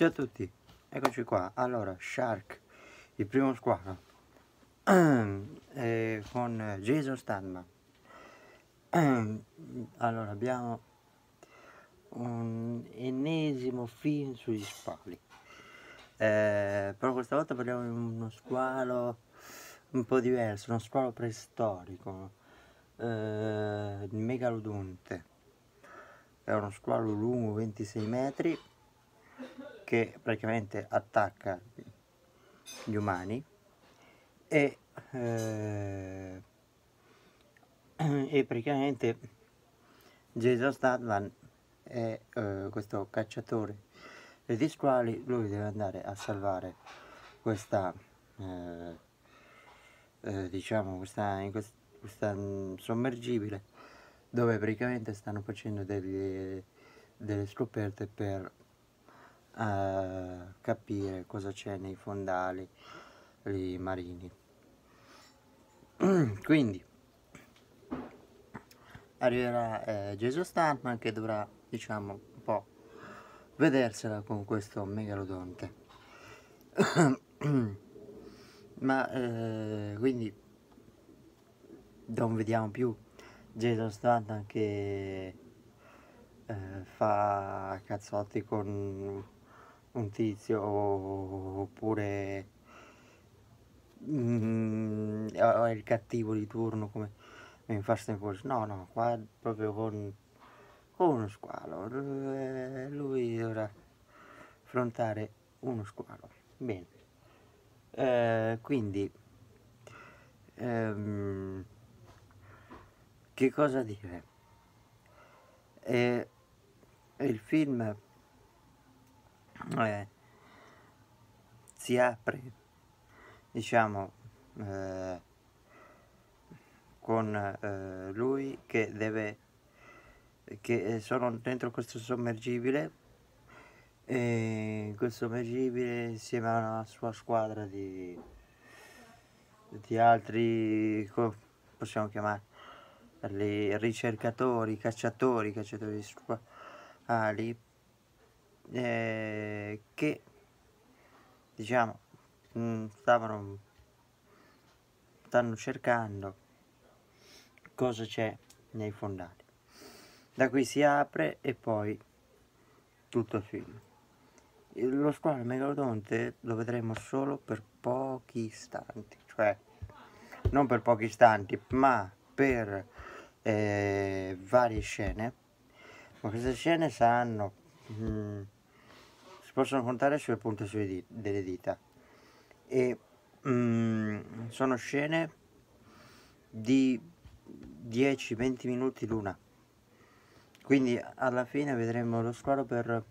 Ciao a tutti, eccoci qua. Allora, Shark, il primo squalo, eh, con Jason Stanman. allora, abbiamo un ennesimo film sugli squali. Eh, però questa volta parliamo di uno squalo un po' diverso, uno squalo preistorico, eh, megalodonte. È uno squalo lungo 26 metri che praticamente attacca gli umani e, eh, e praticamente Jesus Statland è eh, questo cacciatore di squali lui deve andare a salvare questa eh, eh diciamo questa, questa, questa sommergibile dove praticamente stanno facendo degli, delle scoperte per a capire cosa c'è nei fondali marini quindi arriverà eh, Jason Statham che dovrà diciamo un po' vedersela con questo megalodonte ma eh, quindi non vediamo più Jason Statham che eh, fa cazzotti con un tizio oppure mm, il cattivo di turno come in Fast and Furious no no qua proprio con, con uno squalo eh, lui dovrà affrontare uno squalo bene eh, quindi ehm, che cosa dire eh, il film eh, si apre diciamo eh, con eh, lui che deve che sono dentro questo sommergibile e questo sommergibile insieme a una sua squadra di, di altri come possiamo chiamarli ricercatori cacciatori cacciatori squali ah, eh, che diciamo mm, stavano stanno cercando cosa c'è nei fondali da qui si apre e poi tutto il film lo squalo megalodonte lo vedremo solo per pochi istanti cioè non per pochi istanti ma per eh, varie scene ma queste scene saranno mh, mm, si possono contare sulle punte sue delle dita e mm, sono scene di 10-20 minuti l'una quindi alla fine vedremo lo squalo per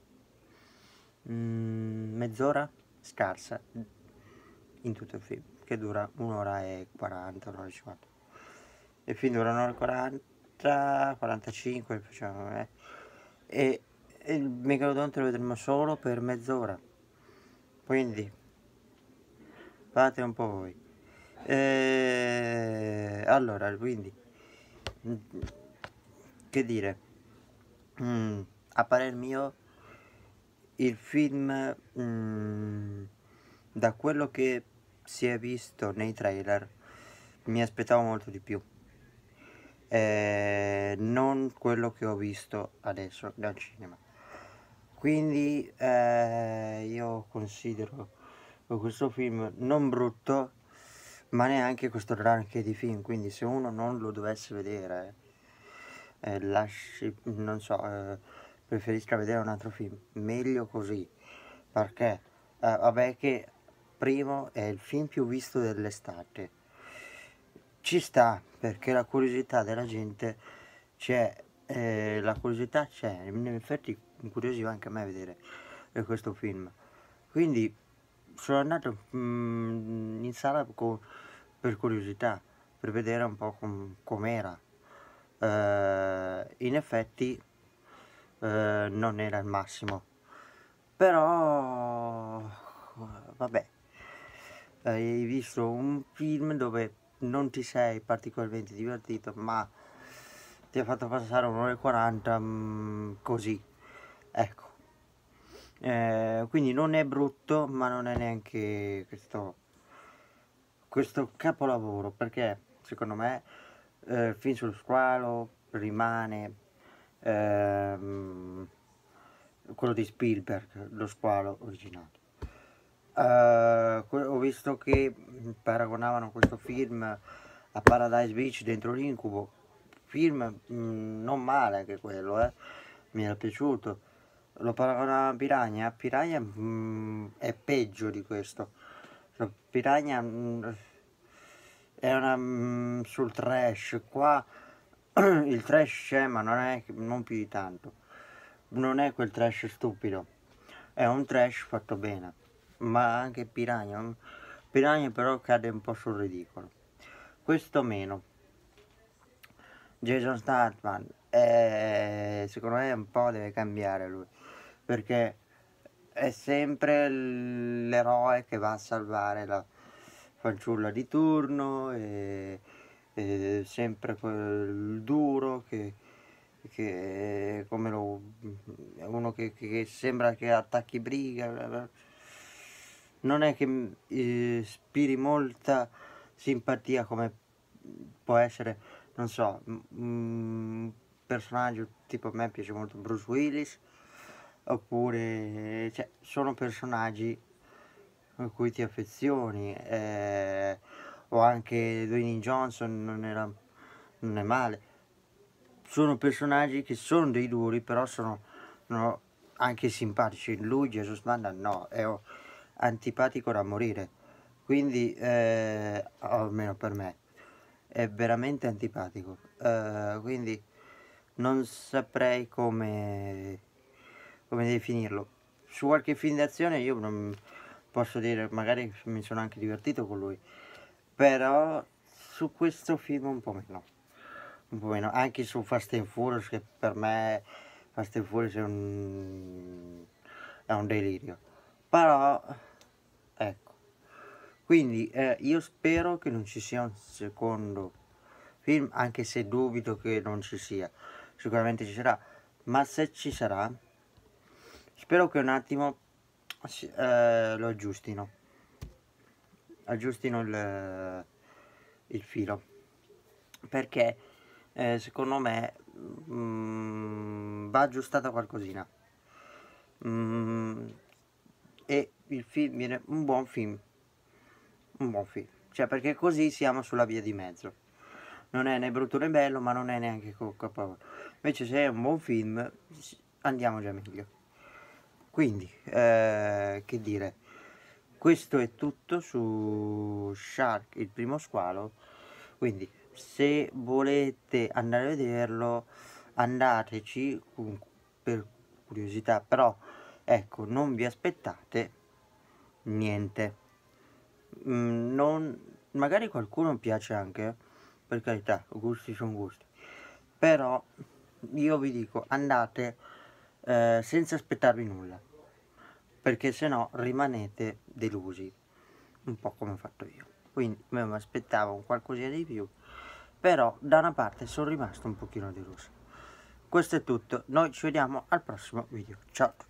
mm, mezz'ora scarsa in tutto il film che dura un'ora e 40 un'ora e 50 il film dura un'ora e 40 45 diciamo, eh. e il megalodonte lo vedremo solo per mezz'ora quindi fate un po' voi e... Eh, allora quindi che dire mm, a parer mio il film mm, da quello che si è visto nei trailer mi aspettavo molto di più eh, non quello che ho visto adesso dal cinema quindi eh, io considero questo film non brutto ma neanche questo ranche di film quindi se uno non lo dovesse vedere eh, lasci non so eh, preferisca vedere un altro film meglio così perché eh, vabbè che primo è il film più visto dell'estate ci sta perché la curiosità della gente c'è eh, la curiosità c'è in effetti incuriosiva anche a me vedere eh, questo film. Quindi sono andato mm, in sala con, per curiosità, per vedere un po' com, com'era. Eh, in effetti eh, non era il massimo, però vabbè, hai visto un film dove non ti sei particolarmente divertito, ma ti ha fatto passare un'ora e 40 mm, così ecco eh, quindi non è brutto ma non è neanche questo, questo capolavoro perché secondo me eh, Fin sul squalo rimane ehm, quello di Spielberg lo squalo originale Uh, ho visto che paragonavano questo film a Paradise Beach dentro l'incubo film mh, mm, non male anche quello eh? mi era piaciuto lo paragona a Piragna, Piragna mh, mm, è peggio di questo. Cioè, Piragna mh, mm, è una, mh, mm, sul trash, qua il trash c'è ma non, è, non più di tanto. Non è quel trash stupido, è un trash fatto bene, ma anche Piragna. Piragna però cade un po' sul ridicolo. Questo meno. Jason Statman, eh, secondo me un po' deve cambiare lui perché è sempre l'eroe che va a salvare la fanciulla di turno e, e sempre quel duro che, che come lo, è uno che, che, sembra che attacchi briga non è che ispiri molta simpatia come può essere non so un personaggio tipo a me piace molto Bruce Willis oppure eh, cioè, sono personaggi con cui ti affezioni eh, o anche Dwayne Johnson non, era, non è male sono personaggi che sono dei duri però sono no, anche simpatici lui Jesus Manda no è antipatico da morire quindi eh, almeno per me è veramente antipatico eh, quindi non saprei come come definirlo su qualche film d'azione io non posso dire magari mi sono anche divertito con lui però su questo film un po' meno un po' meno anche su Fast and Furious che per me Fast and Furious è un, è un delirio però ecco quindi eh, io spero che non ci sia un secondo film anche se dubito che non ci sia sicuramente ci sarà ma se ci sarà spero che un attimo eh, lo aggiustino aggiustino il, il filo perché eh, secondo me mh, mm, va aggiustata qualcosina mh, mm, e il film viene un buon film un buon film cioè perché così siamo sulla via di mezzo non è né brutto né bello ma non è neanche capolavoro invece se è un buon film andiamo già meglio quindi eh, che dire questo è tutto su Shark il primo squalo quindi se volete andare a vederlo andateci per curiosità però ecco non vi aspettate niente mm, non, magari qualcuno piace anche eh, per carità gusti sono gusti però io vi dico andate eh, senza aspettarvi nulla perché se no rimanete delusi un po' come ho fatto io quindi mi aspettavo un qualcosina di più però da una parte sono rimasto un pochino deluso questo è tutto noi ci vediamo al prossimo video ciao